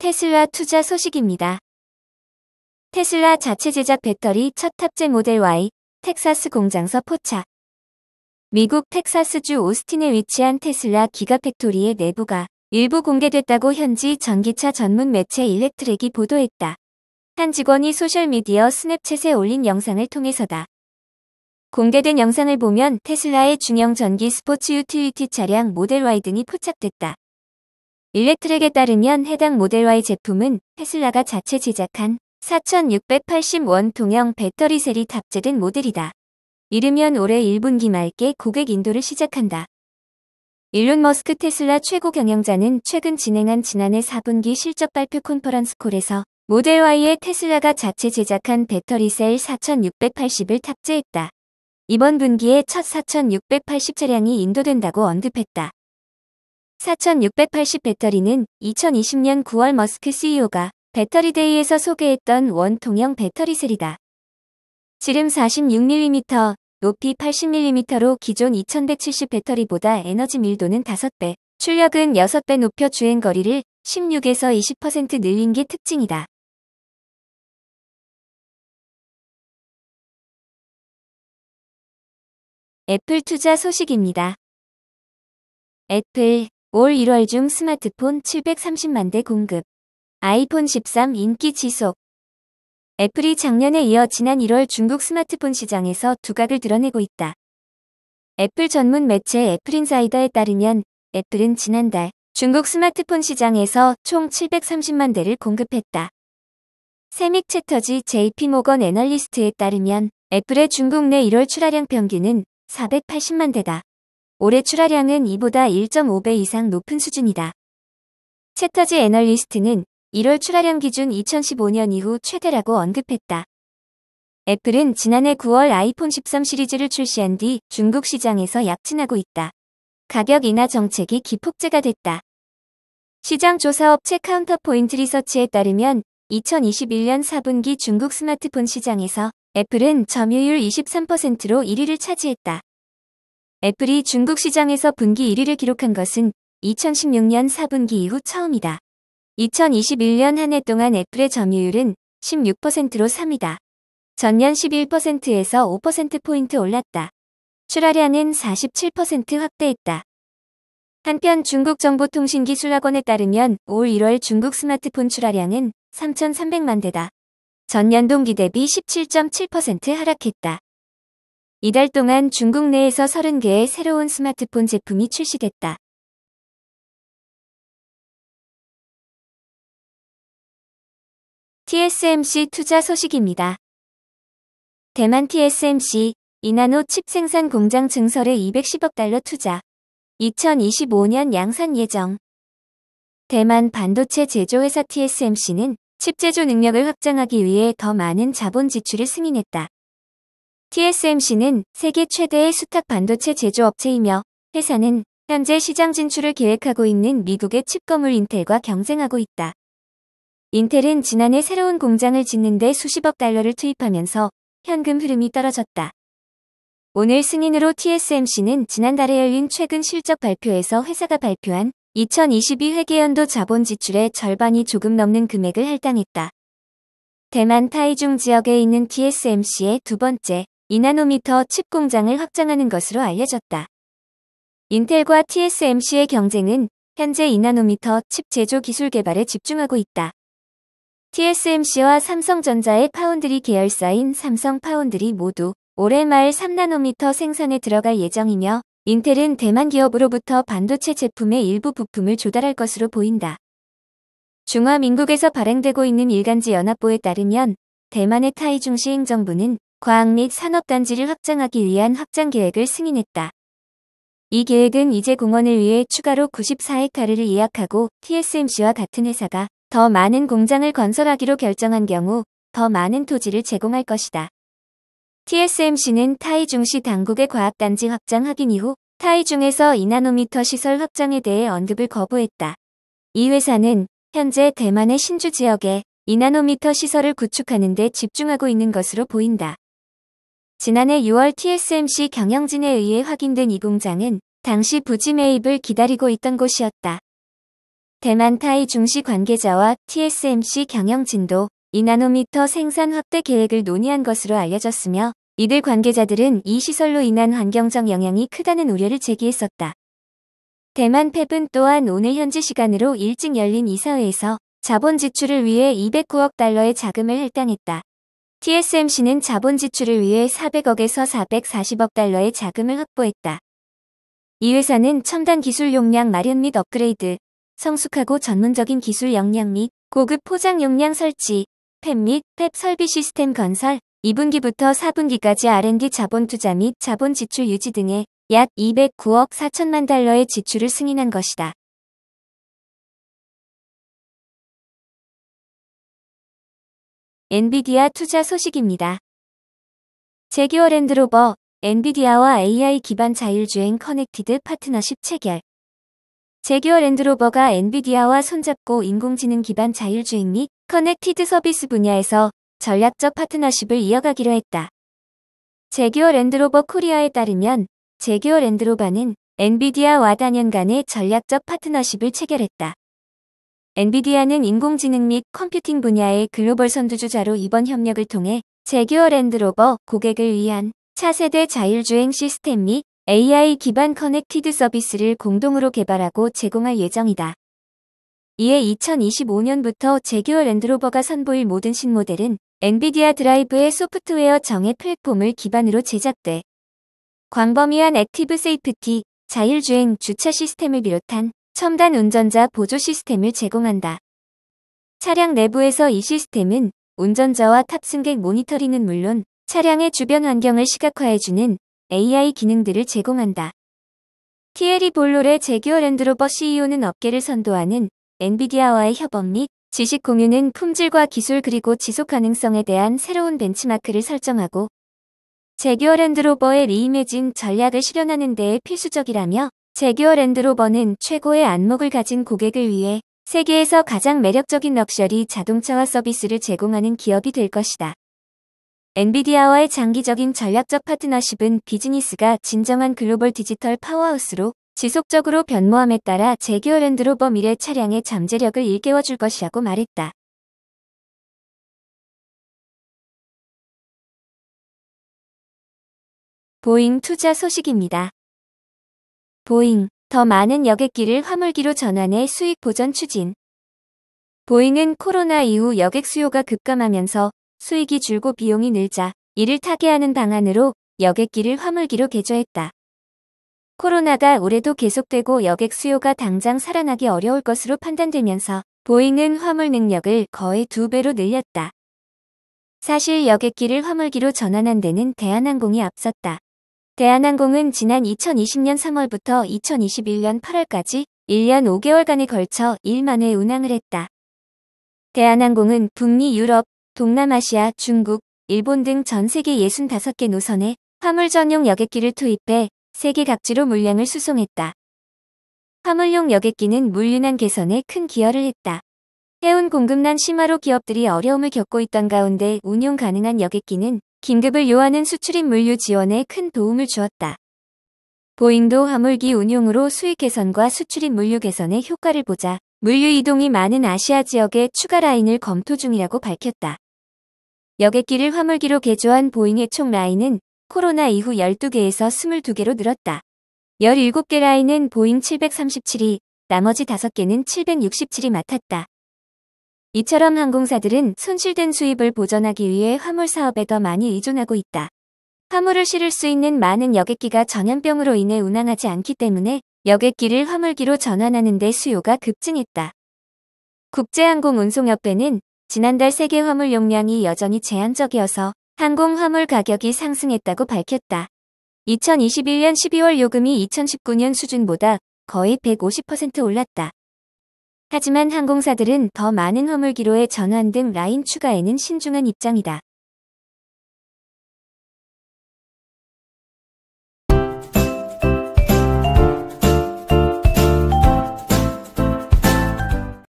테슬라 투자 소식입니다. 테슬라 자체 제작 배터리 첫 탑재 모델 Y, 텍사스 공장서 포착. 미국 텍사스주 오스틴에 위치한 테슬라 기가팩토리의 내부가 일부 공개됐다고 현지 전기차 전문 매체 일렉트릭이 보도했다. 한 직원이 소셜미디어 스냅챗에 올린 영상을 통해서다. 공개된 영상을 보면 테슬라의 중형 전기 스포츠 유틸리티 차량 모델 Y 등이 포착됐다. 일렉트랙에 따르면 해당 모델Y 제품은 테슬라가 자체 제작한 4680원 통형 배터리 셀이 탑재된 모델이다. 이르면 올해 1분기 말께 고객 인도를 시작한다. 일론 머스크 테슬라 최고 경영자는 최근 진행한 지난해 4분기 실적 발표 콘퍼런스 콜에서 모델 Y에 테슬라가 자체 제작한 배터리 셀 4680을 탑재했다. 이번 분기에 첫 4680 차량이 인도된다고 언급했다. 4680 배터리는 2020년 9월 머스크 CEO가 배터리데이에서 소개했던 원통형 배터리셀이다. 지름 46mm, 높이 80mm로 기존 2170 배터리보다 에너지 밀도는 5배, 출력은 6배 높여 주행 거리를 16에서 20% 늘린 게 특징이다. 애플 투자 소식입니다. 애플, 올 1월 중 스마트폰 730만 대 공급. 아이폰 13 인기 지속. 애플이 작년에 이어 지난 1월 중국 스마트폰 시장에서 두각을 드러내고 있다. 애플 전문 매체 애플인사이더에 따르면 애플은 지난달 중국 스마트폰 시장에서 총 730만 대를 공급했다. 세믹 채터지 JP모건 애널리스트에 따르면 애플의 중국 내 1월 출하량 평균은 480만 대다. 올해 출하량은 이보다 1.5배 이상 높은 수준이다. 채터지 애널리스트는 1월 출하량 기준 2015년 이후 최대라고 언급했다. 애플은 지난해 9월 아이폰 13 시리즈를 출시한 뒤 중국 시장에서 약진하고 있다. 가격 인하 정책이 기폭제가 됐다. 시장 조사업체 카운터포인트 리서치에 따르면 2021년 4분기 중국 스마트폰 시장에서 애플은 점유율 23%로 1위를 차지했다. 애플이 중국 시장에서 분기 1위를 기록한 것은 2016년 4분기 이후 처음이다. 2021년 한 해 동안 애플의 점유율은 16%로 3위다. 전년 11%에서 5%포인트 올랐다. 출하량은 47% 확대했다. 한편 중국정보통신기술학원에 따르면 올 1월 중국 스마트폰 출하량은 3,300만 대다. 전년 동기 대비 17.7% 하락했다. 이달 동안 중국 내에서 30개의 새로운 스마트폰 제품이 출시됐다. TSMC 투자 소식입니다. 대만 TSMC 이나노 칩 생산 공장 증설에 210억 달러 투자. 2025년 양산 예정. 대만 반도체 제조회사 TSMC는 칩 제조 능력을 확장하기 위해 더 많은 자본 지출을 승인했다. TSMC는 세계 최대의 수탁 반도체 제조업체이며 회사는 현재 시장 진출을 계획하고 있는 미국의 칩거물 인텔과 경쟁하고 있다. 인텔은 지난해 새로운 공장을 짓는데 수십억 달러를 투입하면서 현금 흐름이 떨어졌다. 오늘 승인으로 TSMC는 지난달에 열린 최근 실적 발표에서 회사가 발표한 2022 회계연도 자본 지출의 절반이 조금 넘는 금액을 할당했다. 대만 타이중 지역에 있는 TSMC의 두 번째 2나노미터 칩 공장을 확장하는 것으로 알려졌다. 인텔과 TSMC의 경쟁은 현재 2나노미터 칩 제조 기술 개발에 집중하고 있다. TSMC와 삼성전자의 파운드리 계열사인 삼성 파운드리 모두 올해 말 3나노미터 생산에 들어갈 예정이며 인텔은 대만 기업으로부터 반도체 제품의 일부 부품을 조달할 것으로 보인다. 중화민국에서 발행되고 있는 일간지 연합보에 따르면 대만의 타이중시 행정부는 과학 및 산업단지를 확장하기 위한 확장 계획을 승인했다. 이 계획은 이제 공원을 위해 추가로 94헥타르를 예약하고 TSMC와 같은 회사가 더 많은 공장을 건설하기로 결정한 경우 더 많은 토지를 제공할 것이다. TSMC는 타이중시 당국의 과학단지 확장 확인 이후 타이중에서 2나노미터 시설 확장에 대해 언급을 거부했다. 이 회사는 현재 대만의 신주 지역에 2나노미터 시설을 구축하는 데 집중하고 있는 것으로 보인다. 지난해 6월 TSMC 경영진에 의해 확인된 이 공장은 당시 부지 매입을 기다리고 있던 곳이었다. 대만 타이 중시 관계자와 TSMC 경영진도 2나노미터 생산 확대 계획을 논의한 것으로 알려졌으며 이들 관계자들은 이 시설로 인한 환경적 영향이 크다는 우려를 제기했었다. 대만 팹은 또한 오늘 현지 시간으로 일찍 열린 이사회에서 자본 지출을 위해 209억 달러의 자금을 할당했다. TSMC는 자본 지출을 위해 400억에서 440억 달러의 자금을 확보했다. 이 회사는 첨단 기술 용량 마련 및 업그레이드, 성숙하고 전문적인 기술 역량 및 고급 포장 용량 설치, 팹및팹 설비 시스템 건설, 2분기부터 4분기까지 R&D 자본 투자 및 자본 지출 유지 등에 약 209억 4천만 달러의 지출을 승인한 것이다. 엔비디아 투자 소식입니다. 제규어 랜드로버, 엔비디아와 AI 기반 자율주행 커넥티드 파트너십 체결. 제규어 랜드로버가 엔비디아와 손잡고 인공지능 기반 자율주행 및 커넥티드 서비스 분야에서 전략적 파트너십을 이어가기로 했다. 제규어 랜드로버 코리아에 따르면 제규어 랜드로버는 엔비디아와 단연 간의 전략적 파트너십을 체결했다. 엔비디아는 인공지능 및 컴퓨팅 분야의 글로벌 선두주자로 이번 협력을 통해 제규어 랜드로버 고객을 위한 차세대 자율주행 시스템 및 AI 기반 커넥티드 서비스를 공동으로 개발하고 제공할 예정이다. 이에 2025년부터 제규어 랜드로버가 선보일 모든 신모델은 엔비디아 드라이브의 소프트웨어 정의 플랫폼을 기반으로 제작돼 광범위한 액티브 세이프티, 자율주행 주차 시스템을 비롯한 첨단 운전자 보조 시스템을 제공한다. 차량 내부에서 이 시스템은 운전자와 탑승객 모니터링은 물론 차량의 주변 환경을 시각화해주는 AI 기능들을 제공한다. 티에리 볼로레 제규어 랜드로버 CEO는 업계를 선도하는 엔비디아와의 협업 및 지식 공유는 품질과 기술 그리고 지속 가능성에 대한 새로운 벤치마크를 설정하고 제규어 랜드로버의 리이메진 전략을 실현하는 데에 필수적이라며 제규어 랜드로버는 최고의 안목을 가진 고객을 위해 세계에서 가장 매력적인 럭셔리 자동차와 서비스를 제공하는 기업이 될 것이다. 엔비디아와의 장기적인 전략적 파트너십은 비즈니스가 진정한 글로벌 디지털 파워하우스로 지속적으로 변모함에 따라 제규어 랜드로버 미래 차량의 잠재력을 일깨워줄 것이라고 말했다. 보잉 투자 소식입니다. 보잉, 더 많은 여객기를 화물기로 전환해 수익 보전 추진. 보잉은 코로나 이후 여객 수요가 급감하면서 수익이 줄고 비용이 늘자 이를 타개하는 방안으로 여객기를 화물기로 개조했다. 코로나가 올해도 계속되고 여객 수요가 당장 살아나기 어려울 것으로 판단되면서 보잉은 화물 능력을 거의 두 배로 늘렸다. 사실 여객기를 화물기로 전환한 데는 대한항공이 앞섰다. 대한항공은 지난 2020년 3월부터 2021년 8월까지 1년 5개월간에 걸쳐 1만회 운항을 했다. 대한항공은 북미 유럽, 동남아시아, 중국, 일본 등 전 세계 65개 노선에 화물 전용 여객기를 투입해 세계 각지로 물량을 수송했다. 화물용 여객기는 물류난 개선에 큰 기여를 했다. 해운 공급난 심화로 기업들이 어려움을 겪고 있던 가운데 운용 가능한 여객기는 긴급을 요하는 수출입 물류 지원에 큰 도움을 주었다. 보잉도 화물기 운용으로 수익 개선과 수출입 물류 개선의 효과를 보자 물류 이동이 많은 아시아 지역에 추가 라인을 검토 중이라고 밝혔다. 여객기를 화물기로 개조한 보잉의 총 라인은 코로나 이후 12개에서 22개로 늘었다. 17개 라인은 보잉 737이, 나머지 5개는 767이 맡았다. 이처럼 항공사들은 손실된 수입을 보전하기 위해 화물 사업에 더 많이 의존하고 있다. 화물을 실을 수 있는 많은 여객기가 전염병으로 인해 운항하지 않기 때문에 여객기를 화물기로 전환하는 데 수요가 급증했다. 국제항공운송협회는 지난달 세계 화물 용량이 여전히 제한적이어서 항공 화물 가격이 상승했다고 밝혔다. 2021년 12월 요금이 2019년 수준보다 거의 150% 올랐다. 하지만 항공사들은 더 많은 화물기로의 전환 등 라인 추가에는 신중한 입장이다.